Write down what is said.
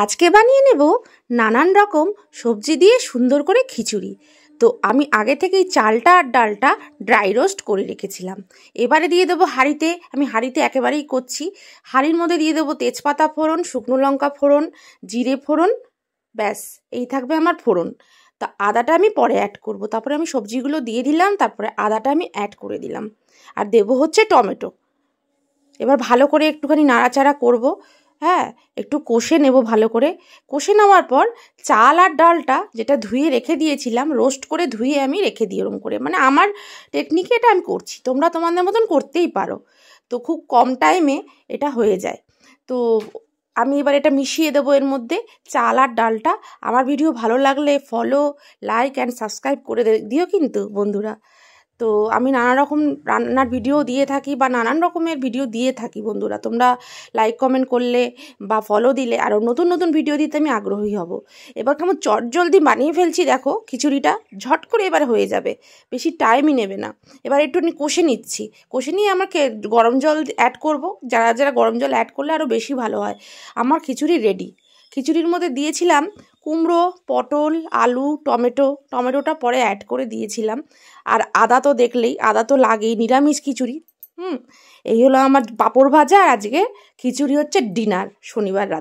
আজকে বানিয়ে নেব নানান রকম সবজি দিয়ে সুন্দর করে খিচুড়ি তো আমি আগে থেকেই চালটা আর ডালটা ড্রাই রোস্ট করে রেখেছিলাম এবারে দিয়ে দেবো হাঁড়িতে আমি হাঁড়িতে একেবারেই করছি হাঁড়ির মধ্যে দিয়ে দেবো তেজপাতা ফোড়ন শুকনো লঙ্কা ফোড়ন জিরে ফোড়ন ব্যাস এই থাকবে আমার ফোড়ন তা আদাটা আমি পরে অ্যাড করব তারপরে আমি সবজিগুলো দিয়ে দিলাম তারপরে আদাটা আমি অ্যাড করে দিলাম আর দেব হচ্ছে টমেটো এবার ভালো করে একটুখানি নাড়াচাড়া করব হ্যাঁ একটু কষে নেব ভালো করে কষে নেওয়ার পর চাল আর ডালটা যেটা ধুয়ে রেখে দিয়েছিলাম রোস্ট করে ধুয়ে আমি রেখে দিই ওরম করে মানে আমার টেকনিকে এটা আমি করছি তোমরা তোমাদের মতন করতেই পারো তো খুব কম টাইমে এটা হয়ে যায় তো আমি এবার এটা মিশিয়ে দেবো এর মধ্যে চাল আর ডালটা আমার ভিডিও ভালো লাগলে ফলো লাইক অ্যান্ড সাবস্ক্রাইব করে দিও কিন্তু বন্ধুরা তো আমি নানা রকম রান্নার ভিডিও দিয়ে থাকি বা নানান রকমের ভিডিও দিয়ে থাকি বন্ধুরা তোমরা লাইক কমেন্ট করলে বা ফলো দিলে আরও নতুন নতুন ভিডিও দিতে আমি আগ্রহী হব এবার কেমন চট জলদি বানিয়ে ফেলছি দেখো খিচুড়িটা ঝট করে এবার হয়ে যাবে বেশি টাইমই নেবে না এবার একটু কষে নিচ্ছি কষে নিয়ে আমার গরম জল অ্যাড করব যারা যারা গরম জল অ্যাড করলে আরও বেশি ভালো হয় আমার খিচুড়ি রেডি খিচুড়ির মধ্যে দিয়েছিলাম কুমড়ো পটল আলু টমেটো টমেটোটা পরে অ্যাড করে দিয়েছিলাম আর আদা তো দেখলেই আদা তো লাগেই নিরামিষ খিচুড়ি হুম এই হলো আমার পাঁপড় ভাজা আর আজকে খিচুড়ি হচ্ছে ডিনার শনিবার রাত